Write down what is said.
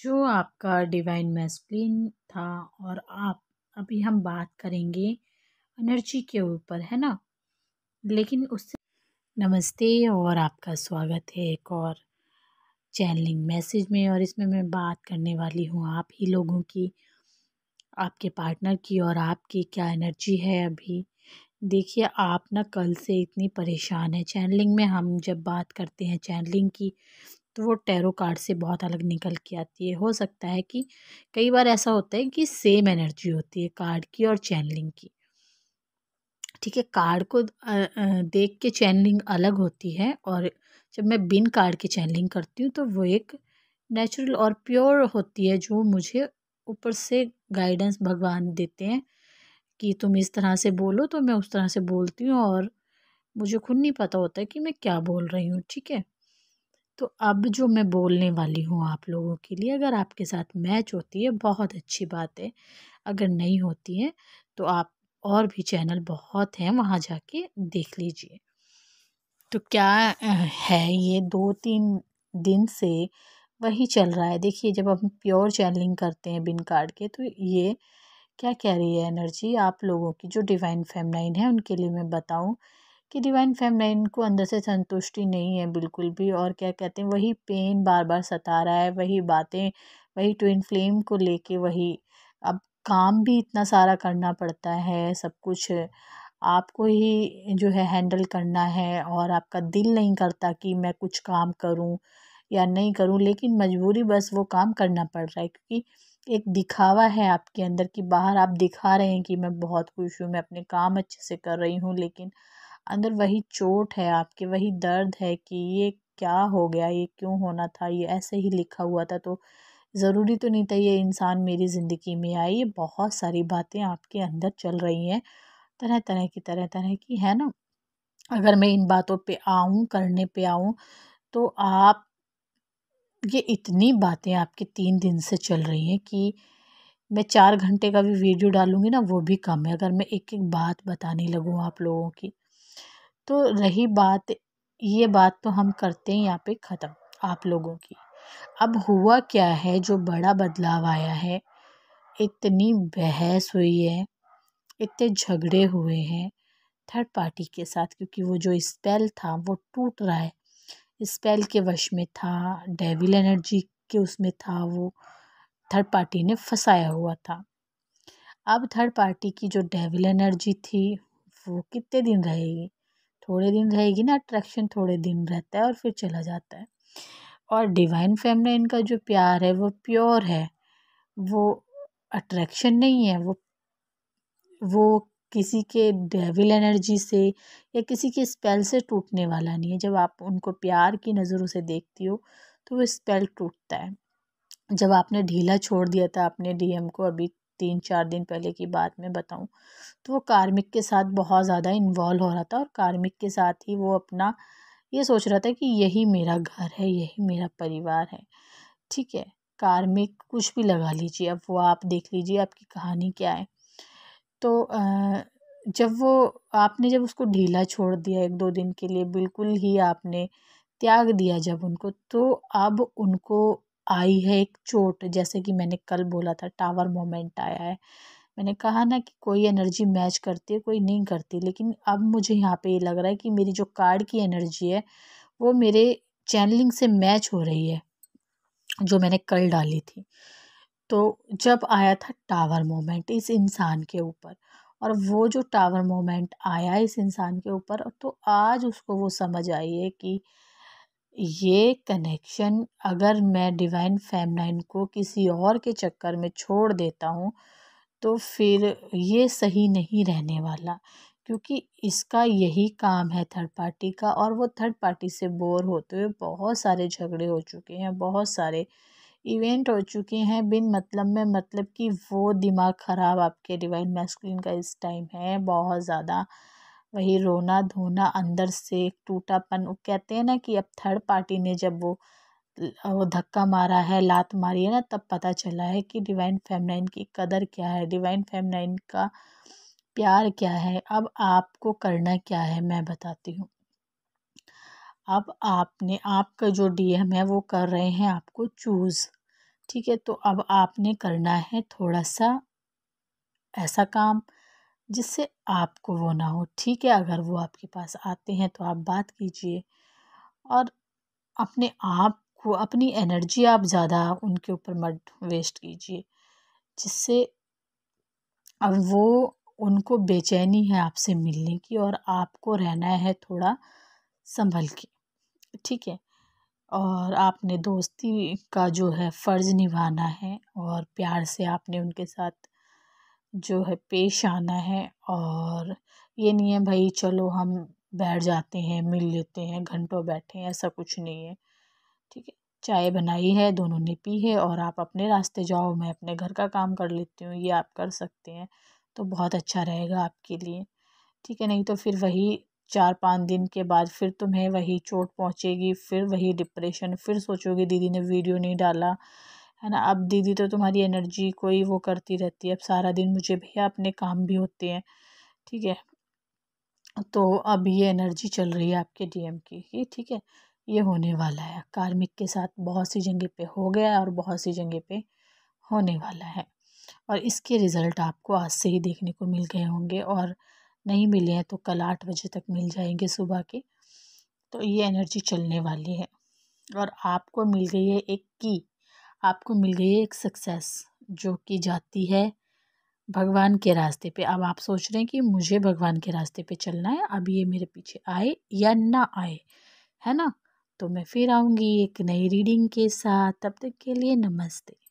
जो आपका divine masculine था और आप अभी हम बात करेंगे एनर्जी के ऊपर है ना लेकिन उससे नमस्ते और आपका स्वागत है एक और चैनलिंग मैसेज में और इसमें मैं बात करने वाली हूँ आप ही लोगों की आपके पार्टनर की और आपकी क्या एनर्जी है अभी देखिए आप ना कल से इतनी परेशान है चैनलिंग में हम जब बात करते हैं चैनलिंग की तो वो टैरो कार्ड से बहुत अलग निकल के आती है हो सकता है कि कई बार ऐसा होता है कि सेम एनर्जी होती है कार्ड की और चैनलिंग की ठीक है कार्ड को देख के चैनलिंग अलग होती है और जब मैं बिन कार्ड के चैनलिंग करती हूँ तो वो एक नेचुरल और प्योर होती है जो मुझे ऊपर से गाइडेंस भगवान देते हैं कि तुम इस तरह से बोलो तो मैं उस तरह से बोलती हूँ और मुझे खुद नहीं पता होता कि मैं क्या बोल रही हूँ ठीक है तो अब जो मैं बोलने वाली हूँ आप लोगों के लिए अगर आपके साथ मैच होती है बहुत अच्छी बात है अगर नहीं होती है तो आप और भी चैनल बहुत हैं वहाँ जाके देख लीजिए तो क्या है ये दो तीन दिन से वही चल रहा है देखिए जब हम प्योर चैनलिंग करते हैं बिन कार्ड के तो ये क्या कह रही है एनर्जी आप लोगों की जो डिवाइन फैमलाइन है उनके लिए मैं बताऊं कि डिवाइन फेमनाइन को अंदर से संतुष्टि नहीं है बिल्कुल भी और क्या कहते हैं वही पेन बार बार सता रहा है वही बातें वही ट्विन फ्लेम को लेके वही अब काम भी इतना सारा करना पड़ता है सब कुछ आपको ही जो है हैंडल करना है और आपका दिल नहीं करता कि मैं कुछ काम करूं या नहीं करूं लेकिन मजबूरी बस वो काम करना पड़ रहा है क्योंकि एक दिखावा है आपके अंदर कि बाहर आप दिखा रहे हैं कि मैं बहुत खुश हूँ मैं अपने काम अच्छे से कर रही हूँ लेकिन अंदर वही चोट है आपके वही दर्द है कि ये क्या हो गया ये क्यों होना था ये ऐसे ही लिखा हुआ था तो ज़रूरी तो नहीं था ये इंसान मेरी ज़िंदगी में आए ये बहुत सारी बातें आपके अंदर चल रही हैं तरह तरह की तरह तरह की है ना अगर मैं इन बातों पे आऊँ करने पे आऊँ तो आप ये इतनी बातें आपके तीन दिन से चल रही हैं कि मैं चार घंटे का भी वीडियो डालूँगी ना वो भी कम है अगर मैं एक एक बात बताने लगूँ आप लोगों की तो रही बात ये बात तो हम करते हैं यहाँ पे ख़त्म आप लोगों की अब हुआ क्या है जो बड़ा बदलाव आया है इतनी बहस हुई है इतने झगड़े हुए हैं थर्ड पार्टी के साथ क्योंकि वो जो स्पेल था वो टूट रहा है स्पेल के वश में था डेविल एनर्जी के उसमें था वो थर्ड पार्टी ने फंसाया हुआ था अब थर्ड पार्टी की जो डेविल एनर्जी थी वो कितने दिन रहेगी थोड़े दिन रहेगी ना अट्रैक्शन थोड़े दिन रहता है और फिर चला जाता है और डिवाइन फेम में इनका जो प्यार है वो प्योर है वो अट्रैक्शन नहीं है वो वो किसी के डेविल एनर्जी से या किसी के स्पेल से टूटने वाला नहीं है जब आप उनको प्यार की नज़रों से देखती हो तो वो स्पेल टूटता है जब आपने ढीला छोड़ दिया था अपने डीएम को अभी तीन चार दिन पहले की बात मैं बताऊँ तो वो कार्मिक के साथ बहुत ज़्यादा इन्वॉल्व हो रहा था और कार्मिक के साथ ही वो अपना ये सोच रहा था कि यही मेरा घर है यही मेरा परिवार है ठीक है कार्मिक कुछ भी लगा लीजिए अब वो आप देख लीजिए आपकी कहानी क्या है तो जब वो आपने जब उसको ढीला छोड़ दिया एक दो दिन के लिए बिल्कुल ही आपने त्याग दिया जब उनको तो अब उनको आई है एक चोट जैसे कि मैंने कल बोला था टावर मोमेंट आया है मैंने कहा ना कि कोई एनर्जी मैच करती है कोई नहीं करती लेकिन अब मुझे यहाँ पे ये लग रहा है कि मेरी जो कार्ड की एनर्जी है वो मेरे चैनलिंग से मैच हो रही है जो मैंने कल डाली थी तो जब आया था टावर मोमेंट इस इंसान के ऊपर और वो जो टावर मोमेंट आया इस इंसान के ऊपर तो आज उसको वो समझ आई है कि ये कनेक्शन अगर मैं डिवाइन फैमलाइन को किसी और के चक्कर में छोड़ देता हूँ तो फिर ये सही नहीं रहने वाला क्योंकि इसका यही काम है थर्ड पार्टी का और वो थर्ड पार्टी से बोर होते हुए बहुत सारे झगड़े हो चुके हैं बहुत सारे इवेंट हो चुके हैं बिन मतलब में मतलब कि वो दिमाग ख़राब आपके डिवाइन मैस्कुलिन का इस टाइम है बहुत ज़्यादा वही रोना धोना अंदर से एक टूटापन कहते हैं ना कि अब थर्ड पार्टी ने जब वो वो धक्का मारा है लात मारी है ना तब पता चला है कि डिवाइन फेमनाइन की कदर क्या है डिवाइन फेमनाइन का प्यार क्या है अब आपको करना क्या है मैं बताती हूँ अब आपने आपका जो डीएम है वो कर रहे हैं आपको चूज़ ठीक है तो अब आपने करना है थोड़ा सा ऐसा काम जिससे आपको वो ना हो ठीक है अगर वो आपके पास आते हैं तो आप बात कीजिए और अपने आप को अपनी एनर्जी आप ज़्यादा उनके ऊपर मत वेस्ट कीजिए जिससे अब वो उनको बेचैनी है आपसे मिलने की और आपको रहना है थोड़ा संभल के ठीक है और आपने दोस्ती का जो है फ़र्ज़ निभाना है और प्यार से आपने उनके साथ जो है पेश आना है और ये नहीं है भाई चलो हम बैठ जाते हैं मिल लेते हैं घंटों बैठे हैं ऐसा कुछ नहीं है ठीक है चाय बनाई है दोनों ने पी है और आप अपने रास्ते जाओ मैं अपने घर का काम कर लेती हूँ ये आप कर सकते हैं तो बहुत अच्छा रहेगा आपके लिए ठीक है नहीं तो फिर वही चार पाँच दिन के बाद फिर तुम्हें वही चोट पहुँचेगी फिर वही डिप्रेशन फिर सोचोगे दीदी ने वीडियो नहीं डाला है ना अब दीदी तो तुम्हारी एनर्जी को ही वो करती रहती है अब सारा दिन मुझे भैया अपने काम भी होते हैं ठीक है तो अब ये एनर्जी चल रही है आपके डीएम की ये ठीक है ये होने वाला है कार्मिक के साथ बहुत सी जगह पे हो गया और बहुत सी जगह पे होने वाला है और इसके रिज़ल्ट आपको आज से ही देखने को मिल गए होंगे और नहीं मिले हैं तो कल आठ बजे तक मिल जाएंगे सुबह के तो ये एनर्जी चलने वाली है और आपको मिल गई है एक की आपको मिल गई है एक सक्सेस जो कि जाती है भगवान के रास्ते पे अब आप सोच रहे हैं कि मुझे भगवान के रास्ते पे चलना है अब ये मेरे पीछे आए या ना आए है ना तो मैं फिर आऊँगी एक नई रीडिंग के साथ तब तक के लिए नमस्ते